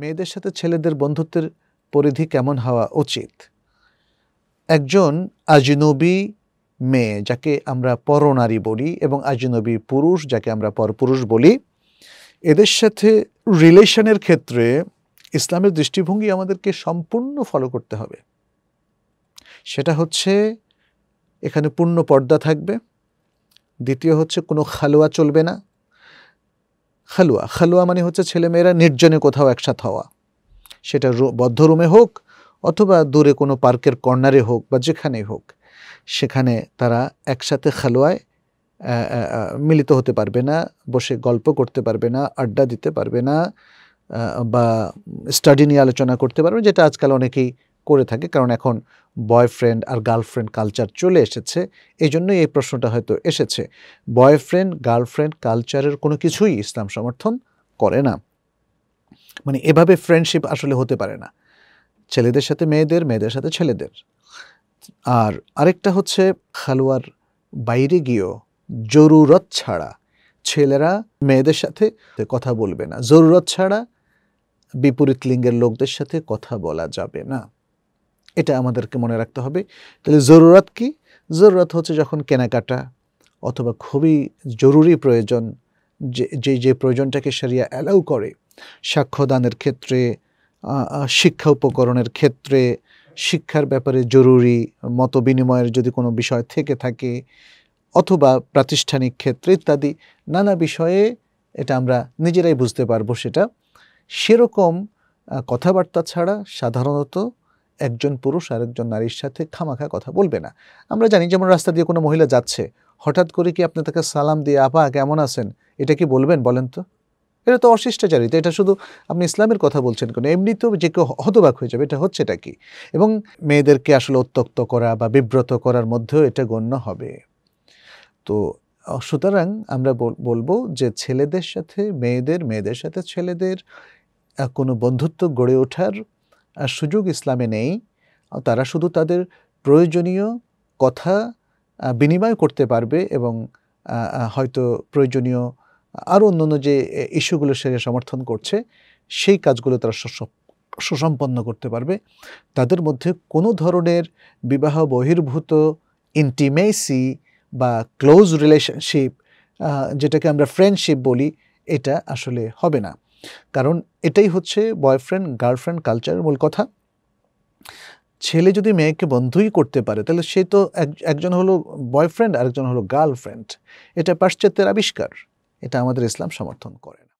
মেয়েদের সাথে ছেলেদের বন্ধুত্বের পরিধি কেমন হওয়া উচিত একজন আজনবী মেয়ে যাকে আমরা পরনারী বলি এবং আজনবী পুরুষ যাকে আমরা পরপুরুষ বলি এদের সাথে রিলেশনের ক্ষেত্রে ইসলামের দৃষ্টিভঙ্গি আমাদেরকে সম্পূর্ণ ফলো করতে হবে সেটা হচ্ছে এখানে পূর্ণ পর্দা থাকবে দ্বিতীয় হচ্ছে কোনো খালোয়া চলবে না খালুয়া খালুয়া মানে হচ্ছে ছেলেমেয়েরা নির্জনে কোথাও একসাথ হওয়া সেটা বদ্ধ রুমে হোক অথবা দূরে কোনো পার্কের কর্নারে হোক বা যেখানেই হোক সেখানে তারা একসাথে খালোয়ায় মিলিত হতে পারবে না বসে গল্প করতে পারবে না আড্ডা দিতে পারবে না বা স্টাডি নিয়ে আলোচনা করতে পারবে যেটা আজকাল অনেকেই করে থাকে কারণ এখন বয়ফ্রেন্ড আর গার্লফ্রেন্ড কালচার চলে এসেছে এই জন্যই এই প্রশ্নটা হয়তো এসেছে বয়ফ্রেন্ড গার্লফ্রেন্ড কালচারের কোনো কিছুই ইসলাম সমর্থন করে না মানে এভাবে ফ্রেন্ডশিপ আসলে হতে পারে না ছেলেদের সাথে মেয়েদের মেয়েদের সাথে ছেলেদের আর আরেকটা হচ্ছে খালোয়ার বাইরে গিয়েও জরুরত ছাড়া ছেলেরা মেয়েদের সাথে কথা বলবে না জরুরত ছাড়া বিপরীত লিঙ্গের লোকদের সাথে কথা বলা যাবে না এটা আমাদেরকে মনে রাখতে হবে তাহলে জরুরাত কি জরুরাত হচ্ছে যখন কেনাকাটা অথবা খুবই জরুরি প্রয়োজন যে যে যে প্রয়োজনটাকে সারিয়া অ্যালাউ করে সাক্ষ্যদানের ক্ষেত্রে শিক্ষা উপকরণের ক্ষেত্রে শিক্ষার ব্যাপারে জরুরি মত বিনিময়ের যদি কোনো বিষয় থেকে থাকে অথবা প্রাতিষ্ঠানিক ক্ষেত্রে ইত্যাদি নানা বিষয়ে এটা আমরা নিজেরাই বুঝতে পারবো সেটা সেরকম কথাবার্তা ছাড়া সাধারণত একজন পুরুষ আর একজন নারীর সাথে খামাখা কথা বলবে না আমরা জানি যেমন রাস্তা দিয়ে কোনো মহিলা যাচ্ছে হঠাৎ করে কি আপনি তাকে সালাম দিয়ে আপা কেমন আছেন এটা কি বলবেন বলেন তো এটা তো অশিষ্টাচারিত এটা শুধু আপনি ইসলামের কথা বলছেন কেন এমনি তো যে কেউ হতবাক হয়ে যাবে এটা হচ্ছে এটা কি এবং মেয়েদেরকে আসলে উত্তক্ত করা বা বিব্রত করার মধ্যেও এটা গণ্য হবে তো সুতরাং আমরা বলবো যে ছেলেদের সাথে মেয়েদের মেয়েদের সাথে ছেলেদের কোনো বন্ধুত্ব গড়ে ওঠার আর সুযোগ ইসলামে নেই তারা শুধু তাদের প্রয়োজনীয় কথা বিনিময় করতে পারবে এবং হয়তো প্রয়োজনীয় আরও অন্যান্য যে ইস্যুগুলো সে সমর্থন করছে সেই কাজগুলো তারা সুসম্পন্ন করতে পারবে তাদের মধ্যে কোনো ধরনের বিবাহ বহির্ভূত ইন্টিমেসি বা ক্লোজ রিলেশনশিপ যেটাকে আমরা ফ্রেন্ডশিপ বলি এটা আসলে হবে না কারণ এটাই হচ্ছে বয়ফ্রেন্ড গার্লফ্রেন্ড কালচারের মূল কথা ছেলে যদি মেয়েকে বন্ধুই করতে পারে তাহলে সে তো একজন হলো বয়ফ্রেন্ড আরেকজন হলো গার্লফ্রেন্ড এটা পাশ্চাত্যের আবিষ্কার এটা আমাদের ইসলাম সমর্থন করে না